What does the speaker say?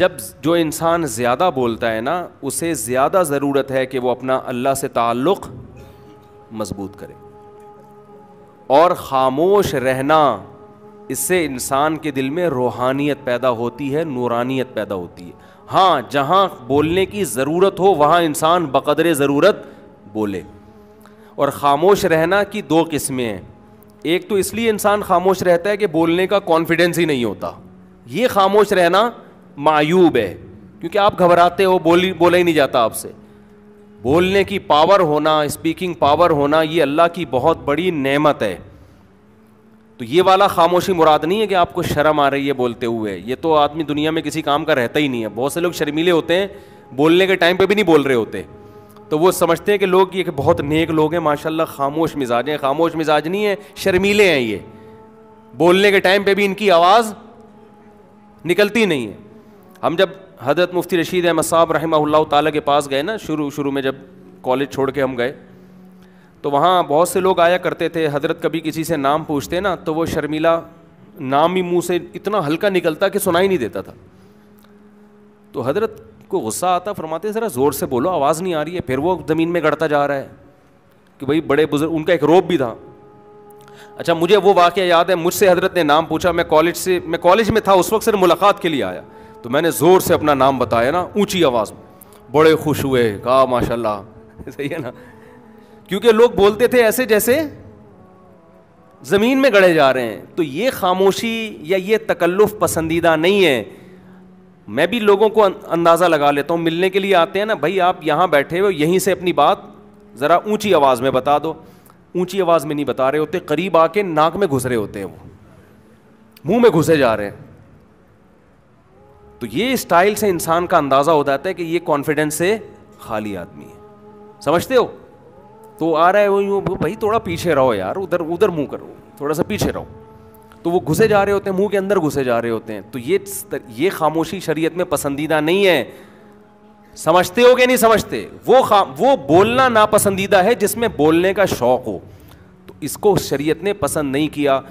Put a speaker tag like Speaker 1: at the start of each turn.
Speaker 1: जब जो इंसान ज़्यादा बोलता है ना उसे ज़्यादा ज़रूरत है कि वो अपना अल्लाह से ताल्लुक़ मज़बूत करे और ख़ामोश रहना इससे इंसान के दिल में रूहानियत पैदा होती है नूरानियत पैदा होती है हाँ जहाँ बोलने की ज़रूरत हो वहाँ इंसान बकदर ज़रूरत बोले और ख़ामोश रहना की दो किस्में हैं एक तो इसलिए इंसान खामोश रहता है कि बोलने का कॉन्फिडेंस ही नहीं होता ये खामोश रहना मायूब है क्योंकि आप घबराते हो बोली बोला ही नहीं जाता आपसे बोलने की पावर होना स्पीकिंग पावर होना ये अल्लाह की बहुत बड़ी नेमत है तो ये वाला खामोशी मुराद नहीं है कि आपको शर्म आ रही है बोलते हुए ये तो आदमी दुनिया में किसी काम का रहता ही नहीं है बहुत से लोग शर्मीले होते हैं बोलने के टाइम पे भी नहीं बोल रहे होते तो वो समझते हैं कि लोग ये बहुत नेक लोग हैं माशा खामोश मिजाज हैं खामोश मिजाज नहीं है शर्मीले हैं ये बोलने के टाइम पे भी इनकी आवाज़ निकलती नहीं है हम जब हजरत मुफ्ती रशीद अहमद साहब रही ताला के पास गए ना शुरू शुरू में जब कॉलेज छोड़ के हम गए तो वहाँ बहुत से लोग आया करते थे हजरत कभी किसी से नाम पूछते ना तो वो शर्मिला नाम ही मुँह से इतना हल्का निकलता कि सुनाई नहीं देता था तो हजरत को गुस्सा आता फरमाते ज़रा ज़ोर से बोलो आवाज़ नहीं आ रही है फिर वो ज़मीन में गढ़ता जा रहा है कि भाई बड़े बुजुर्ग उनका एक रोब भी था अच्छा मुझे वो वाक़ याद है मुझसे हजरत ने नाम पूछा मैं कॉलेज से मैं कॉलेज में था उस वक्त सिर्फ मुलाकात के लिए आया तो मैंने ज़ोर से अपना नाम बताया ना ऊंची आवाज़ में बड़े खुश हुए कहा माशाल्लाह सही है ना क्योंकि लोग बोलते थे ऐसे जैसे ज़मीन में गड़े जा रहे हैं तो ये खामोशी या ये तकल्लुफ़ पसंदीदा नहीं है मैं भी लोगों को अं-, अंदाज़ा लगा लेता हूँ मिलने के लिए आते हैं ना भाई आप यहाँ बैठे हो यहीं से अपनी बात ज़रा ऊंची आवाज़ में बता दो ऊंची आवाज़ में नहीं बता रहे होते करीब आके नाक में घुस रहे होते हैं वो मुंह में घुसे जा रहे हैं तो ये स्टाइल से इंसान का अंदाज़ा हो जाता है कि ये कॉन्फिडेंस से खाली आदमी है समझते हो तो आ रहा है वो यूँ भाई थोड़ा पीछे रहो यार उधर उधर मुंह करो थोड़ा सा पीछे रहो तो वो घुसे जा रहे होते हैं मुंह के अंदर घुसे जा रहे होते हैं तो ये ये खामोशी शरीयत में पसंदीदा नहीं है समझते हो गए नहीं समझते वो खा वो बोलना नापसंदीदा है जिसमें बोलने का शौक हो तो इसको शरीयत ने पसंद नहीं किया